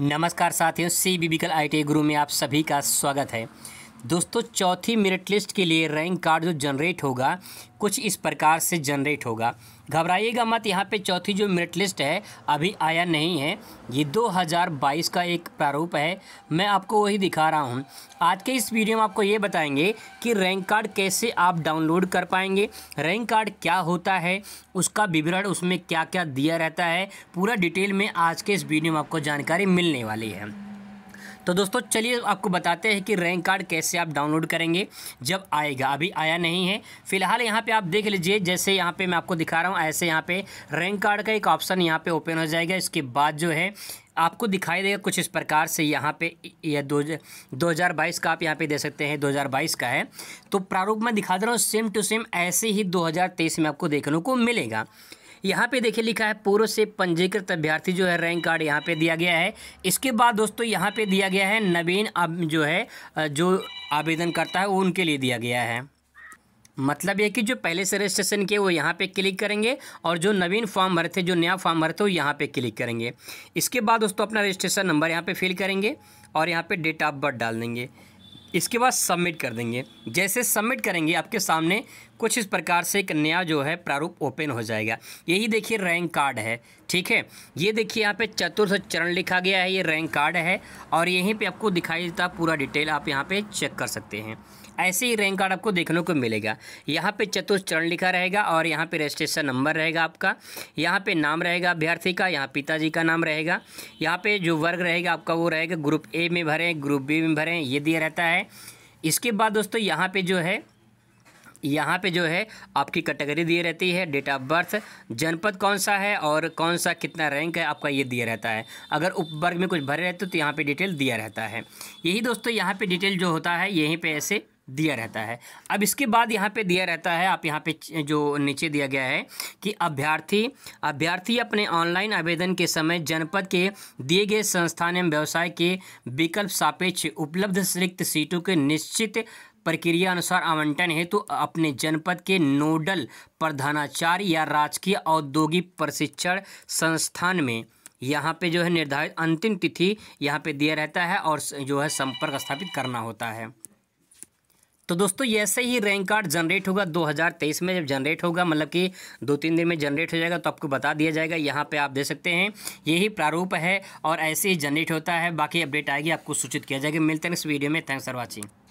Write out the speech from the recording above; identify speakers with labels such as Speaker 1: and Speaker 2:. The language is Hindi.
Speaker 1: नमस्कार साथियों सी बी बिकल आई टी गुरु में आप सभी का स्वागत है दोस्तों चौथी मेरिट लिस्ट के लिए रैंक कार्ड जो जनरेट होगा कुछ इस प्रकार से जनरेट होगा घबराइएगा मत यहाँ पे चौथी जो मेरिट लिस्ट है अभी आया नहीं है ये 2022 का एक प्रारूप है मैं आपको वही दिखा रहा हूँ आज के इस वीडियो में आपको ये बताएंगे कि रैंक कार्ड कैसे आप डाउनलोड कर पाएंगे रैंक कार्ड क्या होता है उसका विवरण उसमें क्या क्या दिया रहता है पूरा डिटेल में आज के इस वीडियो में आपको जानकारी मिलने वाली है तो दोस्तों चलिए आपको बताते हैं कि रैंक कार्ड कैसे आप डाउनलोड करेंगे जब आएगा अभी आया नहीं है फिलहाल यहाँ पे आप देख लीजिए जैसे यहाँ पे मैं आपको दिखा रहा हूँ ऐसे यहाँ पे रैंक कार्ड का एक ऑप्शन यहाँ पे ओपन हो जाएगा इसके बाद जो है आपको दिखाई देगा कुछ इस प्रकार से यहाँ पे यह दो दो हज़ार बाईस का आप यहाँ पे दे सकते हैं दो हज़ार बाईस का है तो प्रारूप मैं दिखा दे रहा हूँ सेम टू सेम ऐसे ही दो हज़ार तेईस में आपको देखने को मिलेगा यहाँ पे देखिए लिखा है पूर्व से पंजीकृत अभ्यर्थी जो है रैंक कार्ड यहाँ पे दिया गया है इसके बाद दोस्तों यहाँ पे दिया गया है नवीन अब जो है जो आवेदन करता है वो उनके लिए दिया गया है मतलब ये कि जो पहले से रजिस्ट्रेशन किए वो यहाँ पे क्लिक करेंगे और जो नवीन फॉर्म भरे थे जो नया फॉर्म भरे थे वो यहाँ पे क्लिक करेंगे इसके बाद दोस्तों अपना रजिस्ट्रेशन नंबर यहाँ पे फिल करेंगे और यहाँ पे डेट ऑफ बर्थ डाल देंगे इसके बाद सबमिट कर देंगे जैसे सबमिट करेंगे आपके सामने कुछ इस प्रकार से एक नया जो है प्रारूप ओपन हो जाएगा यही देखिए रैंक कार्ड है ठीक है ये देखिए यहाँ पे चतुर्थ चरण लिखा गया है ये रैंक कार्ड है और यहीं पे आपको दिखाई देता पूरा डिटेल आप यहाँ पे चेक कर सकते हैं ऐसे ही रैंक कार्ड आपको देखने को मिलेगा यहाँ पे चतुर्थ चरण लिखा रहेगा और यहाँ पे रजिस्ट्रेशन नंबर रहेगा आपका यहाँ पे नाम रहेगा अभ्यर्थी का यहाँ पिताजी का नाम रहेगा यहाँ पे जो वर्ग रहेगा आपका वो रहेगा ग्रुप ए में भरें ग्रुप बी में भरें ये दिया रहता है इसके बाद दोस्तों यहाँ पर जो है यहाँ पे जो है आपकी कैटेगरी दी रहती है डेट ऑफ बर्थ जनपद कौन सा है और कौन सा कितना रैंक है आपका ये दिया रहता है अगर उप वर्ग में कुछ भरे रहते तो यहाँ पे डिटेल दिया रहता है यही दोस्तों यहाँ पे डिटेल जो होता है यहीं पे ऐसे दिया रहता है अब इसके बाद यहाँ पे दिया रहता है आप यहाँ पे जो नीचे दिया गया है कि अभ्यर्थी अभ्यर्थी अपने ऑनलाइन आवेदन के समय जनपद के दिए गए संस्थान एवं व्यवसाय के विकल्प सापेक्ष उपलब्ध रिक्त सीटों के निश्चित प्रक्रिया अनुसार आवंटन हेतु तो अपने जनपद के नोडल प्रधानाचार्य या राजकीय औद्योगिक प्रशिक्षण संस्थान में यहाँ पे जो है निर्धारित अंतिम तिथि यहाँ पे दिया रहता है और जो है संपर्क स्थापित करना होता है तो दोस्तों ऐसे ही रैंक कार्ड जनरेट होगा 2023 में जब जनरेट होगा मतलब कि दो तीन दिन में जनरेट हो जाएगा तो आपको बता दिया जाएगा यहाँ पे आप दे सकते हैं यही प्रारूप है और ऐसे ही जनरेट होता है बाकी अपडेट आएगी आपको सूचित किया जाएगा मिलते हैं इस वीडियो में थैंक्स फॉर वॉचिंग